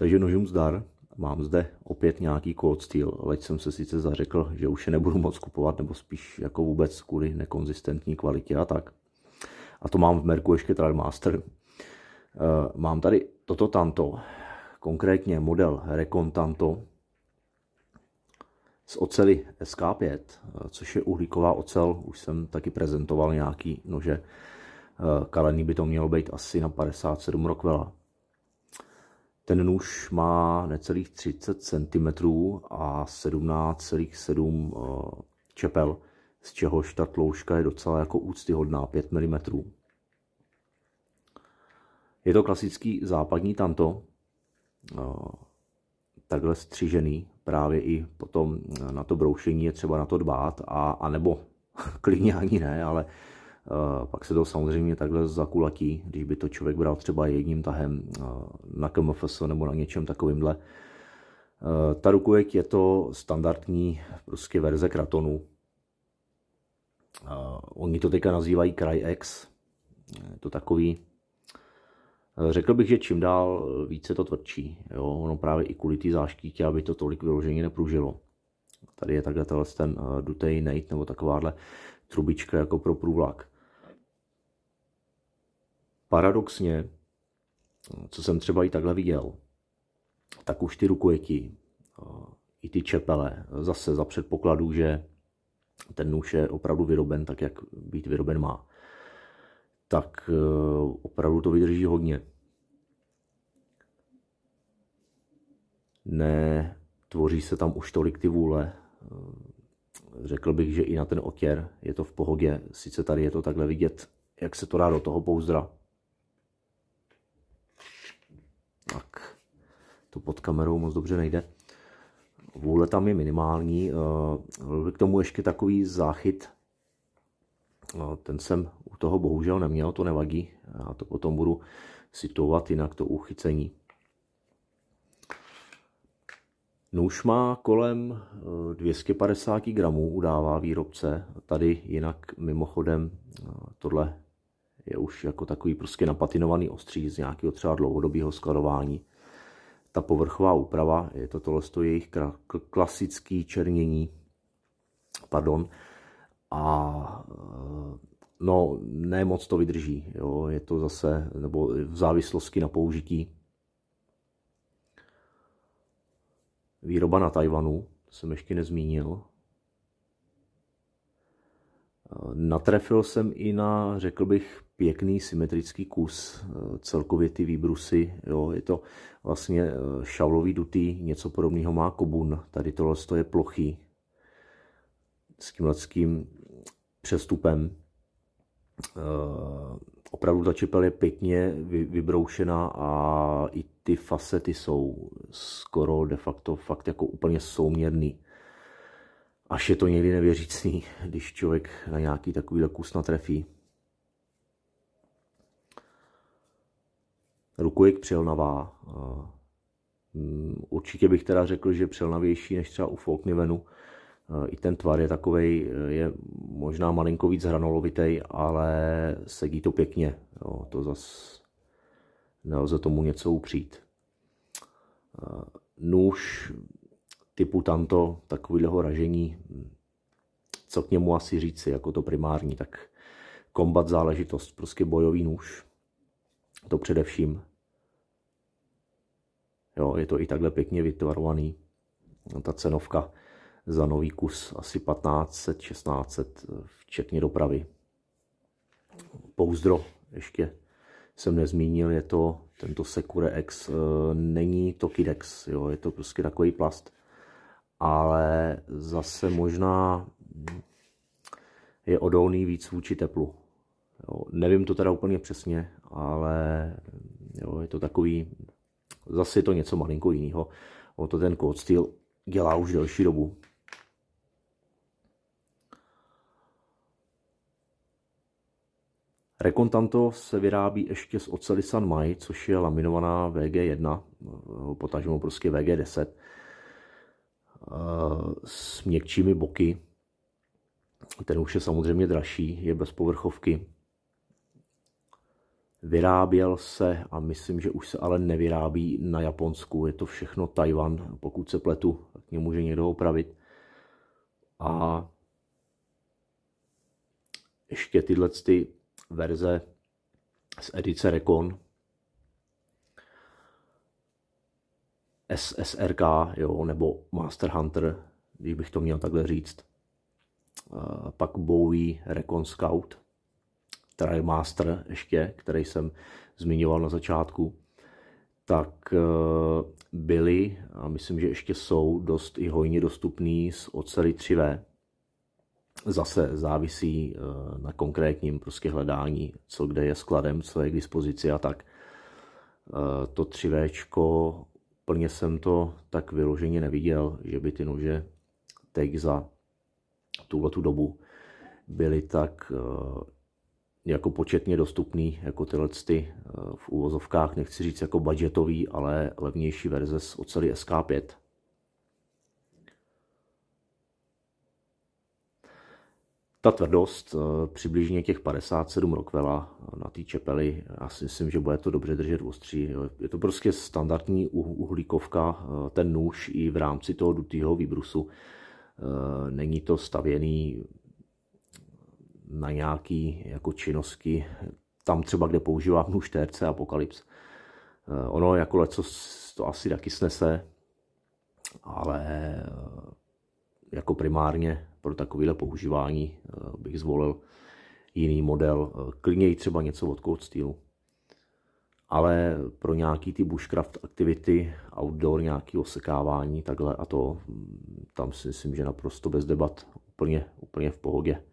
Takže nožům zdar, mám zde opět nějaký Cold Steel, leč jsem se sice zařekl, že už je nebudu moc kupovat, nebo spíš jako vůbec kvůli nekonzistentní kvalitě a tak. A to mám v Merku ještě Master. Eh, mám tady toto tanto, konkrétně model Recon Tanto z oceli SK5, eh, což je uhlíková ocel, už jsem taky prezentoval nějaký nože. Eh, kalený by to mělo být asi na 57 Rockwella. Ten nůž má necelých 30 cm a 17,7 eh, čepel, z čehož ta tlouška je docela jako úctyhodná, 5 mm. Je to klasický západní tanto, eh, takhle střižený, právě i potom na to broušení je třeba na to dbát, a, anebo klidně ani ne, ale Eh, pak se to samozřejmě takhle zakulatí, když by to člověk bral třeba jedním tahem eh, na KMFS nebo na něčem takovýmhle. Eh, ta rukojeť je to standardní prostě verze kratonu. Oni to teďka nazývají Cryx. Je to takový Řekl bych, že čím dál více to tvrdší. Jo? Ono právě i kvůli té záštítě, aby to tolik vyloženě nepružilo. Tady je takhle ten dutej nejt nebo takováhle trubička jako pro průvlak. Paradoxně, co jsem třeba i takhle viděl, tak už ty rukojeti, i ty čepele, zase za předpokladu, že ten nůž je opravdu vyroben tak, jak být vyroben má, tak e, opravdu to vydrží hodně. Ne, tvoří se tam už tolik ty vůle, e, řekl bych, že i na ten otěr je to v pohodě. Sice tady je to takhle vidět, jak se to dá do toho pouzdra. Tak, to pod kamerou moc dobře nejde. Vůle tam je minimální. Eh, k tomu ještě takový záchyt. Eh, ten jsem u toho bohužel neměl, to nevadí. Já to potom budu situovat jinak to uchycení. Nůž má kolem 250 eh, gramů, udává výrobce. Tady jinak mimochodem eh, tohle je už jako takový prostě napatinovaný ostří z nějakého třeba dlouhodobého skladování. Ta povrchová úprava, je to tohle jejich klasický černění, pardon, a eh, no ne moc to vydrží, jo, je to zase, nebo v závislosti na použití Výroba na Tajvanu, to jsem ještě nezmínil. Natrefil jsem i na, řekl bych, pěkný symetrický kus, eh, celkově ty výbrusy, jo, je to vlastně eh, šavlový dutý, něco podobného má kobun, tady tohle je plochý, s tímhletským přestupem. Eh, opravdu ta čepel je pěkně vybroušená a i ty fasety jsou skoro de facto fakt jako úplně souměrný. Až je to někdy nevěřícný, když člověk na nějaký takový kus natrefí. Rukujek přelnavá. Eh, určitě bych teda řekl, že přelnavější než třeba u Folknivenu. Eh, I ten tvar je takový, eh, je možná malinko víc hranolovitej, ale sedí to pěkně. Jo, to zas nelze tomu něco upřít nůž typu tanto, takového ražení, co k němu asi říci, jako to primární, tak kombat záležitost, prostě bojový nůž. To především. Jo, je to i takhle pěkně vytvarovaný. Ta cenovka za nový kus asi 1500-1600, včetně dopravy. Pouzdro ještě jsem nezmínil, je to tento Secure X eh, není Tokidex, jo, je to prostě takový plast. Ale zase možná je odolný víc vůči teplu. Jo, nevím to teda úplně přesně, ale jo, je to takový, zase je to něco malinko jiného. O to ten Cold Steel dělá už delší dobu, Rekontanto se vyrábí ještě z oceli San Mai, což je laminovaná VG1, eh, potažmo prostě VG10, eh, s měkčími boky. Ten už je samozřejmě dražší, je bez povrchovky. Vyráběl se a myslím, že už se ale nevyrábí na Japonsku. Je to všechno Tajvan, pokud se pletu, tak mě může někdo opravit. A ještě tyhle ty verze z edice Recon. SSRK, jo, nebo Master Hunter, když bych to měl takhle říct. Pak Bowie Recon Scout, Master, ještě, který jsem zmiňoval na začátku, tak e, byly, a myslím, že ještě jsou dost i hojně dostupný z oceli 3V, zase závisí eh, na konkrétním prostě hledání, co kde je skladem, co je k dispozici a tak. Eh, to 3Včko, plně jsem to tak vyloženě neviděl, že by ty nože teď za tuhle tu dobu byly tak eh, jako početně dostupný, jako tyhle ty v úvozovkách, nechci říct jako budgetový, ale levnější verze z oceli SK5. Ta tvrdost, eh, přibližně těch 57 rokvela eh, na té čepeli, já si myslím, že bude to dobře držet ostří. Je to prostě standardní uhlíkovka, eh, ten nůž i v rámci toho dutýho výbrusu. Není to stavěný na nějaký jako činnosti, tam třeba, kde používám nůž TRC Apokalyps. Ono jako leco to asi taky snese, ale jako primárně pro takovéhle používání eh, bych zvolil jiný model, eh, klidně třeba něco od Cold Steel. Ale pro nějaký ty bushcraft aktivity, outdoor, nějaký osekávání, takhle a to, mm, tam si myslím, že naprosto bez debat, úplně, úplně v pohodě.